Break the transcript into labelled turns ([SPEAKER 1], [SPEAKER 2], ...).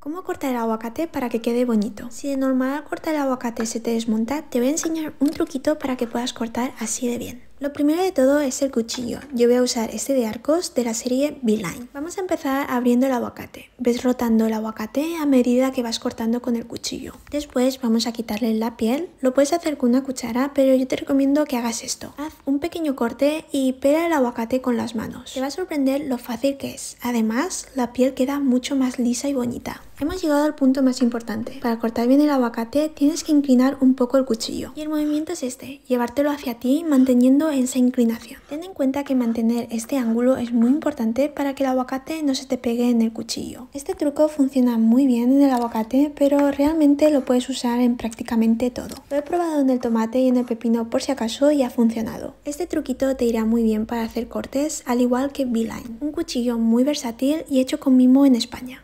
[SPEAKER 1] ¿Cómo cortar el aguacate para que quede bonito? Si de normal cortar el aguacate se te desmonta, te voy a enseñar un truquito para que puedas cortar así de bien. Lo primero de todo es el cuchillo. Yo voy a usar este de arcos de la serie beeline Vamos a empezar abriendo el aguacate. Ves rotando el aguacate a medida que vas cortando con el cuchillo. Después vamos a quitarle la piel. Lo puedes hacer con una cuchara, pero yo te recomiendo que hagas esto. Haz un pequeño corte y pela el aguacate con las manos. Te va a sorprender lo fácil que es. Además, la piel queda mucho más lisa y bonita. Hemos llegado al punto más importante. Para cortar bien el aguacate tienes que inclinar un poco el cuchillo. Y el movimiento es este, llevártelo hacia ti manteniendo en esa inclinación. Ten en cuenta que mantener este ángulo es muy importante para que el aguacate no se te pegue en el cuchillo. Este truco funciona muy bien en el aguacate, pero realmente lo puedes usar en prácticamente todo. Lo he probado en el tomate y en el pepino por si acaso y ha funcionado. Este truquito te irá muy bien para hacer cortes, al igual que beeline un cuchillo muy versátil y hecho con mimo en España.